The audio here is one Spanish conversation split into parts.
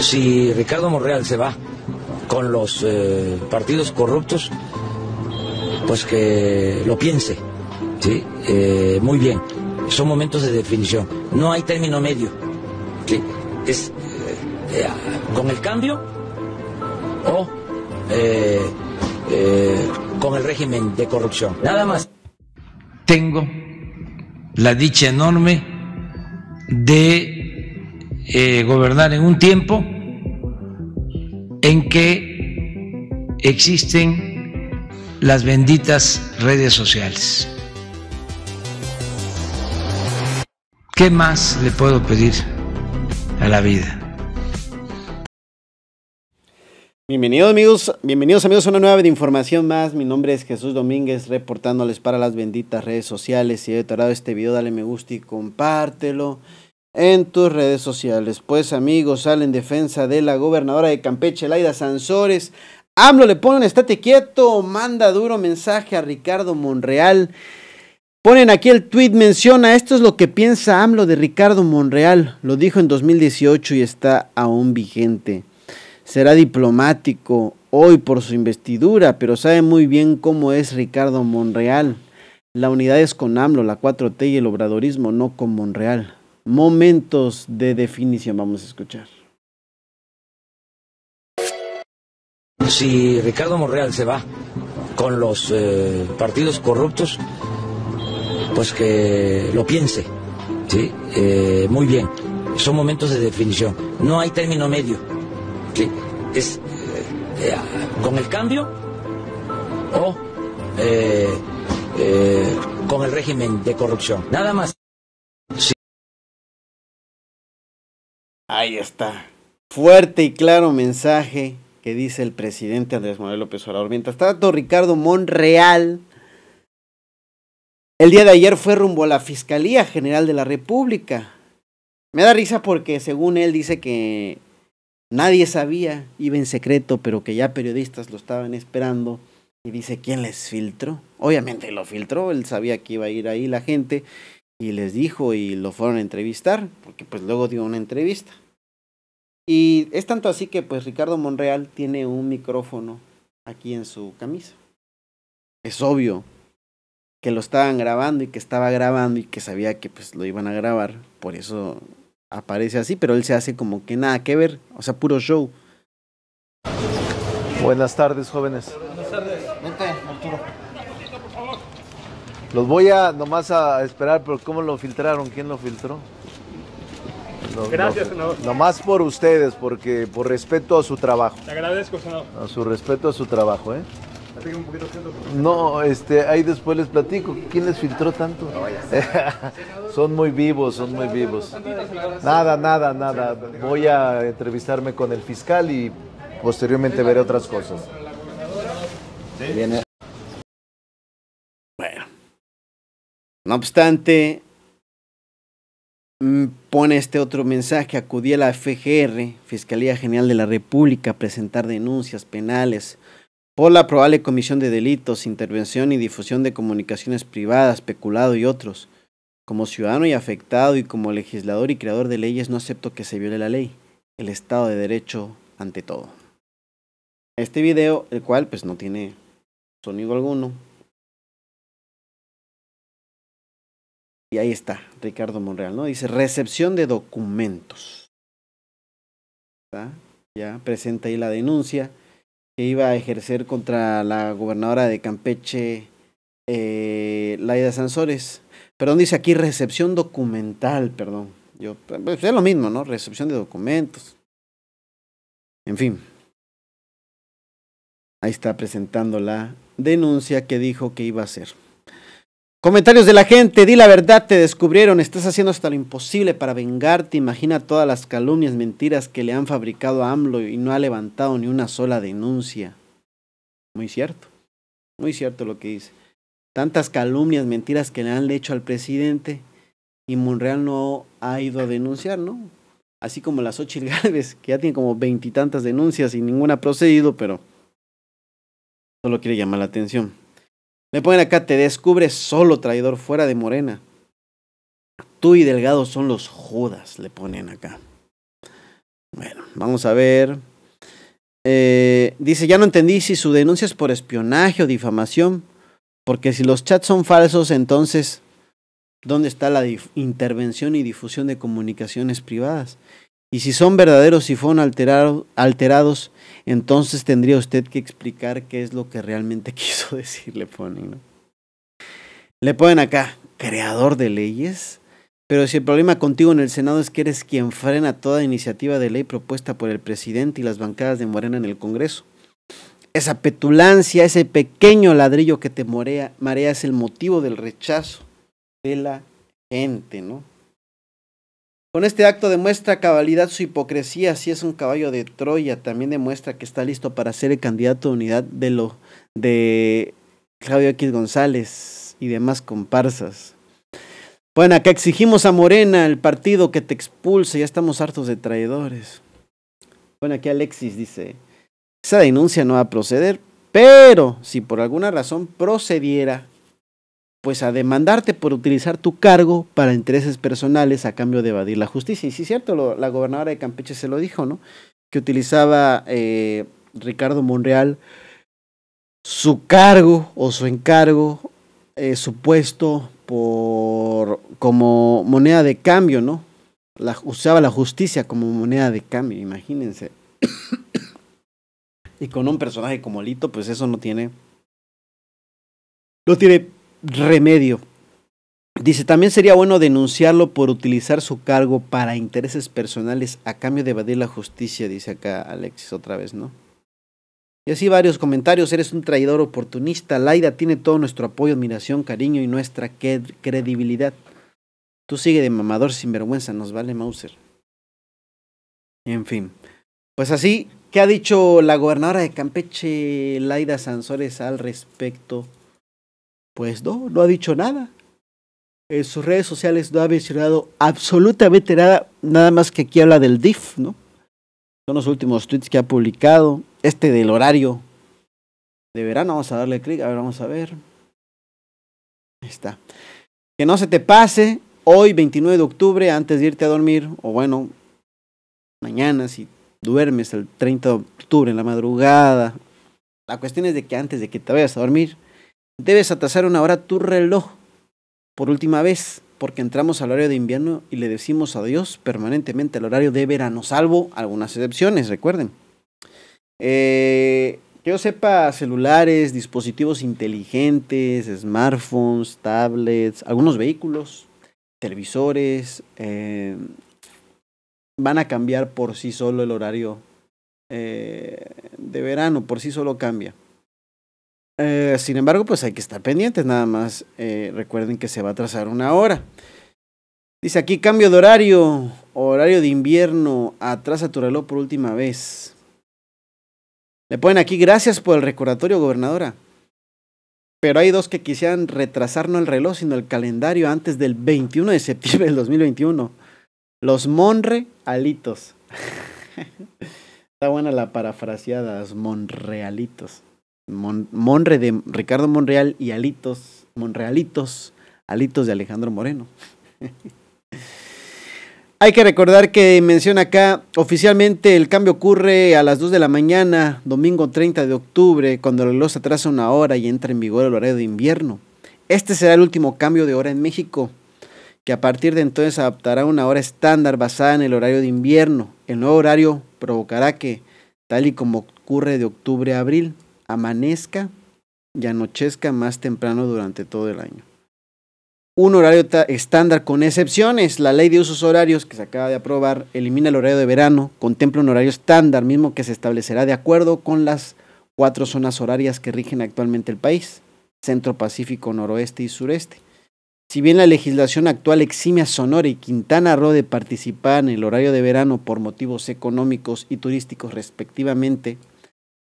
Si Ricardo Morreal se va con los eh, partidos corruptos, pues que lo piense, ¿sí? Eh, muy bien, son momentos de definición, no hay término medio, ¿sí? es eh, con el cambio o con el régimen de corrupción, nada más. Tengo la dicha enorme de eh, gobernar en un tiempo en que existen las benditas redes sociales. ¿Qué más le puedo pedir a la vida? Bienvenidos amigos, bienvenidos amigos a una nueva de información más. Mi nombre es Jesús Domínguez, reportándoles para las benditas redes sociales. Si he tardado este video, dale me gusta y compártelo en tus redes sociales. Pues amigos, salen en defensa de la gobernadora de Campeche, Laida Sansores. AMLO le ponen, estate quieto, manda duro mensaje a Ricardo Monreal. Ponen aquí el tweet, menciona, esto es lo que piensa AMLO de Ricardo Monreal. Lo dijo en 2018 y está aún vigente. Será diplomático hoy por su investidura, pero sabe muy bien cómo es Ricardo Monreal. La unidad es con AMLO, la 4T y el obradorismo, no con Monreal momentos de definición. Vamos a escuchar. Si Ricardo Morreal se va con los eh, partidos corruptos, pues que lo piense, ¿sí? Eh, muy bien. Son momentos de definición. No hay término medio. Es eh, con el cambio o con el régimen de corrupción. Nada más. Ahí está. Fuerte y claro mensaje que dice el presidente Andrés Manuel López Obrador. Mientras tanto, Ricardo Monreal, el día de ayer fue rumbo a la Fiscalía General de la República. Me da risa porque según él dice que nadie sabía, iba en secreto, pero que ya periodistas lo estaban esperando. Y dice, ¿quién les filtró? Obviamente lo filtró, él sabía que iba a ir ahí la gente y les dijo y lo fueron a entrevistar, porque pues luego dio una entrevista. Y es tanto así que pues Ricardo Monreal tiene un micrófono aquí en su camisa. Es obvio que lo estaban grabando y que estaba grabando y que sabía que pues lo iban a grabar, por eso aparece así, pero él se hace como que nada que ver, o sea, puro show. Buenas tardes, jóvenes. Buenas tardes. Vente, Arturo. Los voy a nomás a esperar, pero ¿cómo lo filtraron? ¿Quién lo filtró? Gracias, senador. Nomás por ustedes, porque por respeto a su trabajo. Te agradezco, senador. A su respeto a su trabajo, ¿eh? no, este, ahí después les platico. ¿Quién les filtró tanto? son muy vivos, son muy vivos. Nada, nada, nada. Voy a entrevistarme con el fiscal y posteriormente veré otras cosas. Bueno. No obstante, Mm, pone este otro mensaje, acudí a la FGR, Fiscalía General de la República, a presentar denuncias penales por la probable comisión de delitos, intervención y difusión de comunicaciones privadas, peculado y otros. Como ciudadano y afectado y como legislador y creador de leyes no acepto que se viole la ley, el Estado de Derecho ante todo. Este video, el cual pues no tiene sonido alguno, Y ahí está, Ricardo Monreal, ¿no? Dice recepción de documentos. Ya presenta ahí la denuncia que iba a ejercer contra la gobernadora de Campeche, eh, Laida Sansores. Perdón, dice aquí recepción documental, perdón. Yo, pues, es lo mismo, ¿no? Recepción de documentos. En fin. Ahí está presentando la denuncia que dijo que iba a hacer. Comentarios de la gente, di la verdad, te descubrieron, estás haciendo hasta lo imposible para vengarte, imagina todas las calumnias, mentiras que le han fabricado a AMLO y no ha levantado ni una sola denuncia. Muy cierto, muy cierto lo que dice. Tantas calumnias, mentiras que le han hecho al presidente y Monreal no ha ido a denunciar, ¿no? Así como las Ochil Galvez, que ya tiene como veintitantas denuncias y ninguna ha procedido, pero solo quiere llamar la atención. Le ponen acá, te descubres solo traidor fuera de Morena. Tú y Delgado son los Judas, le ponen acá. Bueno, vamos a ver. Eh, dice, ya no entendí si su denuncia es por espionaje o difamación, porque si los chats son falsos, entonces, ¿dónde está la intervención y difusión de comunicaciones privadas? Y si son verdaderos y fueron alterados, entonces tendría usted que explicar qué es lo que realmente quiso decirle le ponen. ¿no? Le ponen acá, creador de leyes. Pero si el problema contigo en el Senado es que eres quien frena toda iniciativa de ley propuesta por el presidente y las bancadas de Morena en el Congreso. Esa petulancia, ese pequeño ladrillo que te marea es el motivo del rechazo de la gente, ¿no? Con este acto demuestra cabalidad su hipocresía, si es un caballo de Troya, también demuestra que está listo para ser el candidato de unidad de lo de Claudio X González y demás comparsas. Bueno, acá exigimos a Morena, el partido que te expulse, ya estamos hartos de traidores. Bueno, aquí Alexis dice, esa denuncia no va a proceder, pero si por alguna razón procediera, pues a demandarte por utilizar tu cargo para intereses personales a cambio de evadir la justicia. Y sí es cierto, la gobernadora de Campeche se lo dijo, ¿no? Que utilizaba eh, Ricardo Monreal su cargo o su encargo, eh, supuesto por, como moneda de cambio, ¿no? La, usaba la justicia como moneda de cambio, imagínense. y con un personaje como Lito, pues eso no tiene... No tiene remedio. Dice, también sería bueno denunciarlo por utilizar su cargo para intereses personales a cambio de evadir la justicia, dice acá Alexis otra vez, ¿no? Y así varios comentarios, eres un traidor oportunista, Laida tiene todo nuestro apoyo, admiración, cariño y nuestra credibilidad. Tú sigue de mamador sin vergüenza, nos vale Mauser. En fin, pues así, ¿qué ha dicho la gobernadora de Campeche, Laida Sansores, al respecto? Pues no, no ha dicho nada. En sus redes sociales no ha mencionado absolutamente nada, nada más que aquí habla del DIF, ¿no? Son los últimos tweets que ha publicado. Este del horario de verano, vamos a darle clic, a ver, vamos a ver. Ahí está. Que no se te pase hoy, 29 de octubre, antes de irte a dormir, o bueno, mañana si duermes el 30 de octubre en la madrugada. La cuestión es de que antes de que te vayas a dormir, Debes atasar una hora tu reloj por última vez, porque entramos al horario de invierno y le decimos adiós permanentemente al horario de verano, salvo algunas excepciones, recuerden. Eh, que yo sepa, celulares, dispositivos inteligentes, smartphones, tablets, algunos vehículos, televisores, eh, van a cambiar por sí solo el horario eh, de verano, por sí solo cambia. Eh, sin embargo, pues hay que estar pendientes, nada más eh, recuerden que se va a trazar una hora. Dice aquí cambio de horario, horario de invierno, atrasa tu reloj por última vez. Le ponen aquí gracias por el recordatorio, gobernadora. Pero hay dos que quisieran retrasar no el reloj, sino el calendario antes del 21 de septiembre del 2021. Los Monrealitos. Está buena la parafraseada, Monrealitos. Monre de Ricardo Monreal y Alitos, Monrealitos, Alitos de Alejandro Moreno. Hay que recordar que menciona acá, oficialmente el cambio ocurre a las 2 de la mañana, domingo 30 de octubre, cuando el reloj se atrasa una hora y entra en vigor el horario de invierno. Este será el último cambio de hora en México, que a partir de entonces adaptará una hora estándar basada en el horario de invierno. El nuevo horario provocará que, tal y como ocurre de octubre a abril, amanezca y anochezca más temprano durante todo el año. Un horario estándar con excepciones. La ley de usos horarios que se acaba de aprobar elimina el horario de verano, contempla un horario estándar mismo que se establecerá de acuerdo con las cuatro zonas horarias que rigen actualmente el país, Centro Pacífico, Noroeste y Sureste. Si bien la legislación actual exime a Sonora y Quintana Roo de participar en el horario de verano por motivos económicos y turísticos respectivamente,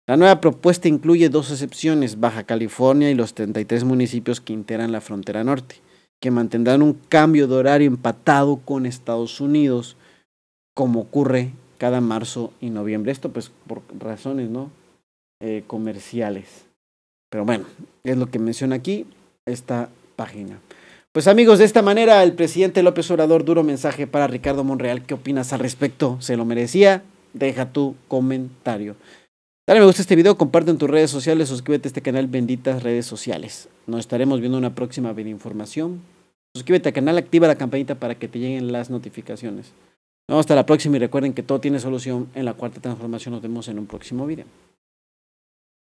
la nueva propuesta incluye dos excepciones, Baja California y los 33 municipios que integran la frontera norte, que mantendrán un cambio de horario empatado con Estados Unidos, como ocurre cada marzo y noviembre. Esto pues por razones ¿no? Eh, comerciales. Pero bueno, es lo que menciona aquí esta página. Pues amigos, de esta manera el presidente López Obrador duro mensaje para Ricardo Monreal. ¿Qué opinas al respecto? ¿Se lo merecía? Deja tu comentario. Dale me gusta este video, comparte en tus redes sociales, suscríbete a este canal Benditas Redes Sociales. Nos estaremos viendo una próxima información. Suscríbete al canal, activa la campanita para que te lleguen las notificaciones. Nos vemos hasta la próxima y recuerden que todo tiene solución en la cuarta transformación. Nos vemos en un próximo video.